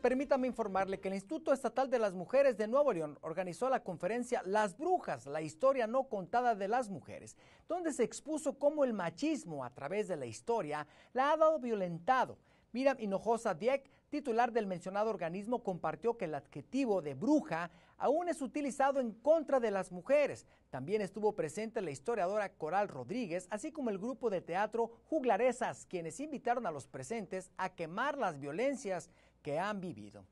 Permítame informarle que el Instituto Estatal de las Mujeres de Nuevo León organizó la conferencia Las Brujas, la historia no contada de las mujeres, donde se expuso cómo el machismo a través de la historia la ha dado violentado. Miriam Hinojosa Dieck, titular del mencionado organismo, compartió que el adjetivo de bruja aún es utilizado en contra de las mujeres. También estuvo presente la historiadora Coral Rodríguez, así como el grupo de teatro Juglaresas, quienes invitaron a los presentes a quemar las violencias que han vivido.